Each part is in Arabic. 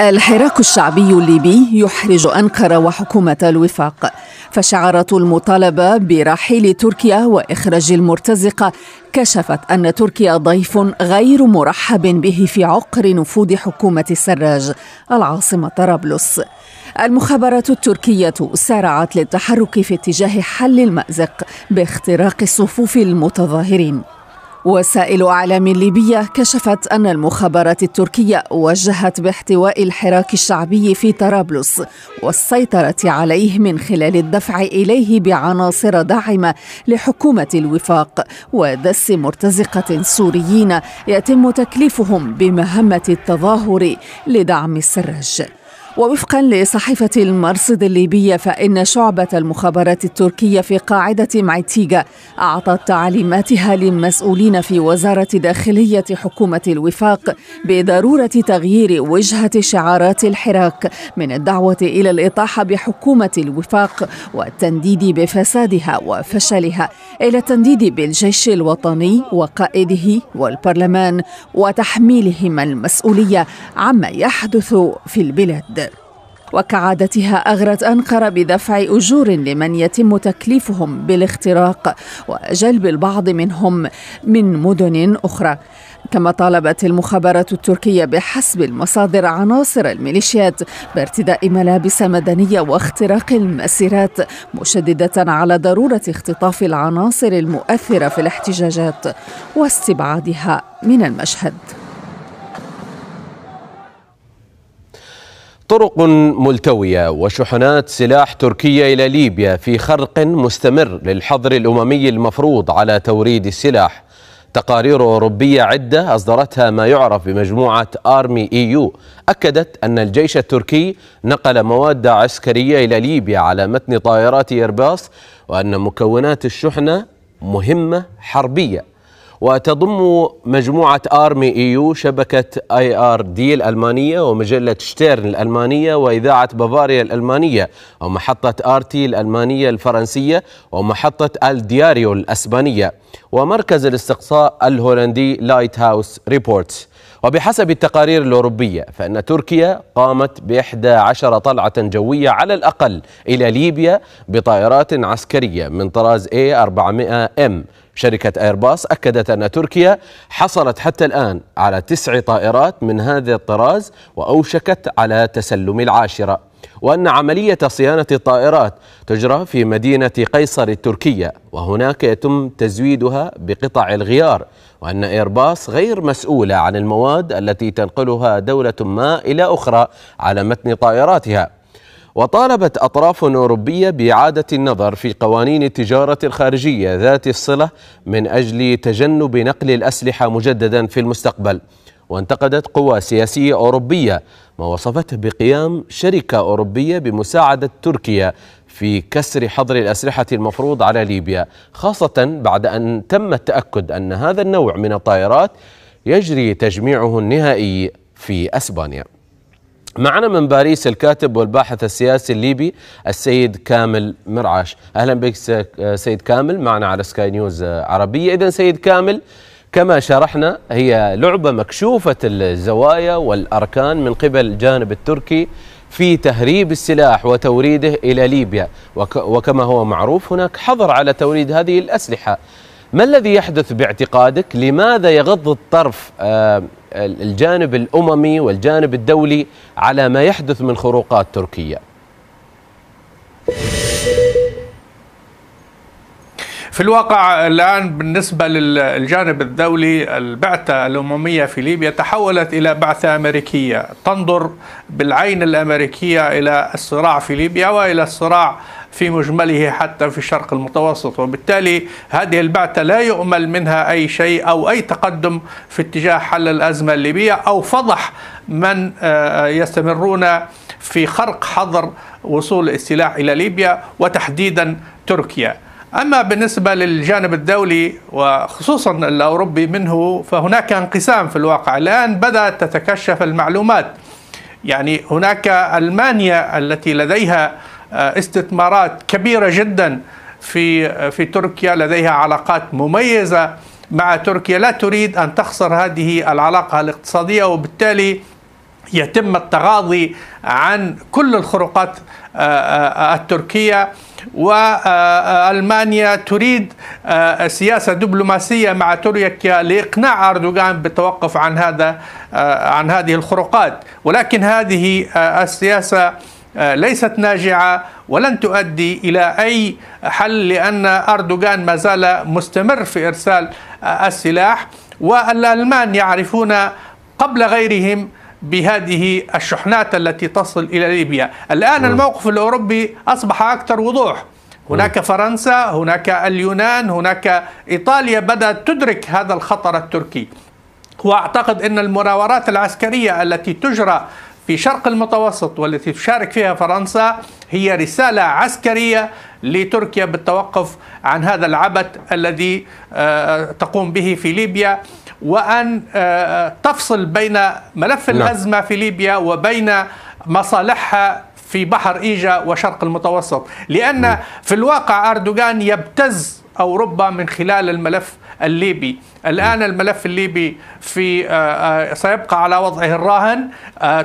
الحراك الشعبي الليبي يحرج أنقرة وحكومة الوفاق فشعارات المطالبة برحيل تركيا وإخراج المرتزقة كشفت أن تركيا ضيف غير مرحب به في عقر نفوذ حكومة السراج العاصمة طرابلس المخابرات التركية سارعت للتحرك في اتجاه حل المأزق باختراق صفوف المتظاهرين وسائل أعلام ليبية كشفت أن المخابرات التركية وجهت باحتواء الحراك الشعبي في طرابلس والسيطرة عليه من خلال الدفع إليه بعناصر داعمة لحكومة الوفاق ودس مرتزقة سوريين يتم تكليفهم بمهمة التظاهر لدعم السراج ووفقا لصحيفة المرصد الليبية فإن شعبة المخابرات التركية في قاعدة معتيجا أعطت تعليماتها للمسؤولين في وزارة داخلية حكومة الوفاق بضرورة تغيير وجهة شعارات الحراك من الدعوة إلى الإطاحة بحكومة الوفاق والتنديد بفسادها وفشلها إلى التنديد بالجيش الوطني وقائده والبرلمان وتحميلهم المسؤولية عما يحدث في البلاد وكعادتها أغرت أنقرة بدفع أجور لمن يتم تكليفهم بالاختراق وجلب البعض منهم من مدن أخرى كما طالبت المخابرات التركية بحسب المصادر عناصر الميليشيات بارتداء ملابس مدنية واختراق المسيرات مشددة على ضرورة اختطاف العناصر المؤثرة في الاحتجاجات واستبعادها من المشهد طرق ملتوية وشحنات سلاح تركية إلى ليبيا في خرق مستمر للحظر الأممي المفروض على توريد السلاح تقارير أوروبية عدة أصدرتها ما يعرف بمجموعة آرمي إيو أكدت أن الجيش التركي نقل مواد عسكرية إلى ليبيا على متن طائرات إيرباص وأن مكونات الشحنة مهمة حربية وتضم مجموعة آرمي إيو شبكة آي آر دي الألمانية ومجلة شتيرن الألمانية وإذاعة بافاريا الألمانية ومحطة آر تي الألمانية الفرنسية ومحطة الدياريو الأسبانية ومركز الاستقصاء الهولندي لايت هاوس ريبورتس وبحسب التقارير الأوروبية فإن تركيا قامت بإحدى عشر طلعة جوية على الأقل إلى ليبيا بطائرات عسكرية من طراز A400M شركة ايرباص أكدت أن تركيا حصلت حتى الآن على تسع طائرات من هذا الطراز وأوشكت على تسلم العاشرة وأن عملية صيانة الطائرات تجرى في مدينة قيصر التركية وهناك يتم تزويدها بقطع الغيار وأن إيرباص غير مسؤولة عن المواد التي تنقلها دولة ما إلى أخرى على متن طائراتها وطالبت أطراف أوروبية بإعادة النظر في قوانين التجارة الخارجية ذات الصلة من أجل تجنب نقل الأسلحة مجددا في المستقبل وانتقدت قوى سياسية أوروبية ما وصفته بقيام شركة أوروبية بمساعدة تركيا في كسر حظر الأسلحة المفروض على ليبيا خاصة بعد أن تم التأكد أن هذا النوع من الطائرات يجري تجميعه النهائي في أسبانيا معنا من باريس الكاتب والباحث السياسي الليبي السيد كامل مرعاش أهلا بك سيد كامل معنا على سكاي نيوز عربية إذا سيد كامل كما شرحنا هي لعبة مكشوفة الزوايا والأركان من قبل الجانب التركي في تهريب السلاح وتوريده إلى ليبيا وكما هو معروف هناك حظر على توريد هذه الأسلحة ما الذي يحدث باعتقادك لماذا يغض الطرف آه، الجانب الأممي والجانب الدولي على ما يحدث من خروقات تركيا؟ في الواقع الآن بالنسبة للجانب الدولي البعثة الأممية في ليبيا تحولت إلى بعثة أمريكية تنظر بالعين الأمريكية إلى الصراع في ليبيا وإلى الصراع في مجمله حتى في الشرق المتوسط وبالتالي هذه البعثة لا يؤمل منها أي شيء أو أي تقدم في اتجاه حل الأزمة الليبية أو فضح من آه، يستمرون في خرق حظر وصول السلاح إلى ليبيا وتحديدا تركيا أما بالنسبة للجانب الدولي وخصوصا الأوروبي منه فهناك انقسام في الواقع الآن بدأت تتكشف المعلومات يعني هناك ألمانيا التي لديها آه، استثمارات كبيرة جدا في آه، في تركيا لديها علاقات مميزة مع تركيا لا تريد أن تخسر هذه العلاقة الاقتصادية وبالتالي يتم التغاضي عن كل الخروقات آه، آه، التركيه والمانيا تريد آه، سياسه دبلوماسيه مع تركيا لاقناع اردوغان بالتوقف عن هذا عن هذه الخروقات ولكن هذه السياسه ليست ناجعه ولن تؤدي الى اي حل لان اردوغان ما زال مستمر في ارسال السلاح والالمان يعرفون قبل غيرهم بهذه الشحنات التي تصل إلى ليبيا الآن الموقف الأوروبي أصبح أكثر وضوح هناك فرنسا هناك اليونان هناك إيطاليا بدأت تدرك هذا الخطر التركي وأعتقد أن المراورات العسكرية التي تجرى في شرق المتوسط والتي تشارك فيها فرنسا هي رسالة عسكرية لتركيا بالتوقف عن هذا العبث الذي آه، تقوم به في ليبيا وأن آه، آه، تفصل بين ملف نعم. الأزمة في ليبيا وبين مصالحها في بحر إيجا وشرق المتوسط لأن نعم. في الواقع أردوغان يبتز أوروبا من خلال الملف الليبي الآن نعم. الملف الليبي في آه، سيبقى على وضعه الراهن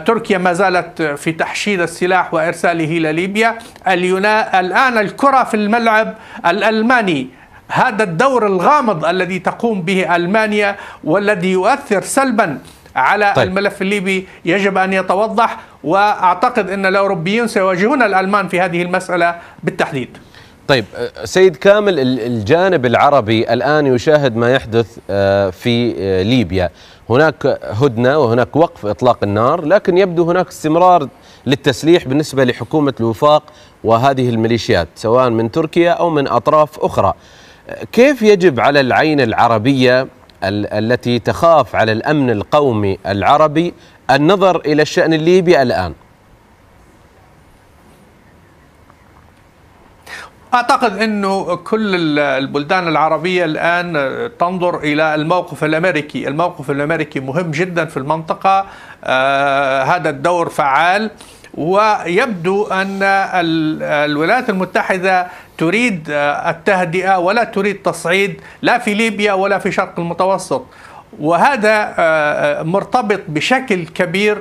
تركيا ما زالت في تحشيد السلاح وإرساله إلى ليبيا الآن الكرة في الملعب الألماني هذا الدور الغامض الذي تقوم به المانيا والذي يؤثر سلبا على طيب. الملف الليبي يجب ان يتوضح واعتقد ان الاوروبيين سيواجهون الالمان في هذه المساله بالتحديد. طيب سيد كامل الجانب العربي الان يشاهد ما يحدث آه، في آه، ليبيا، هناك هدنه وهناك وقف اطلاق النار، لكن يبدو هناك استمرار للتسليح بالنسبه لحكومه الوفاق وهذه الميليشيات سواء من تركيا او من اطراف اخرى. كيف يجب على العين العربية التي تخاف على الأمن القومي العربي النظر إلى الشأن الليبي الآن اعتقد انه كل البلدان العربيه الان تنظر الى الموقف الامريكي، الموقف الامريكي مهم جدا في المنطقه آه هذا الدور فعال ويبدو ان الولايات المتحده تريد آه، التهدئه ولا تريد تصعيد لا في ليبيا ولا في شرق المتوسط وهذا آه، آه، مرتبط بشكل كبير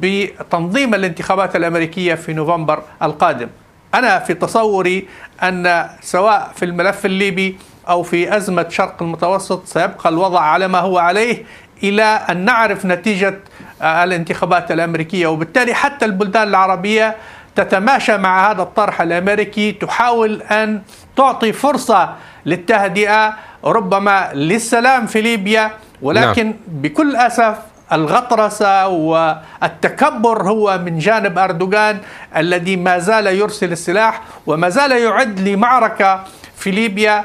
بتنظيم الانتخابات الامريكيه في نوفمبر القادم. انا في تصوري ان سواء في الملف الليبي او في ازمه شرق المتوسط سيبقى الوضع على ما هو عليه الى ان نعرف نتيجه الانتخابات الامريكيه وبالتالي حتى البلدان العربيه تتماشى مع هذا الطرح الامريكي تحاول ان تعطي فرصه للتهدئه ربما للسلام في ليبيا ولكن نعم. بكل اسف الغطرسه والتكبر هو من جانب اردوغان الذي ما زال يرسل السلاح وما زال يعد لمعركه في ليبيا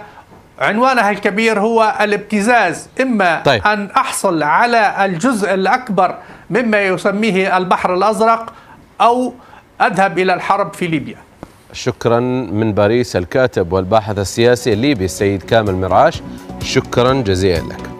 عنوانها الكبير هو الابتزاز اما طيب. ان احصل على الجزء الاكبر مما يسميه البحر الازرق او أذهب إلى الحرب في ليبيا شكرا من باريس الكاتب والباحث السياسي الليبي السيد كامل مرعاش شكرا جزيلا لك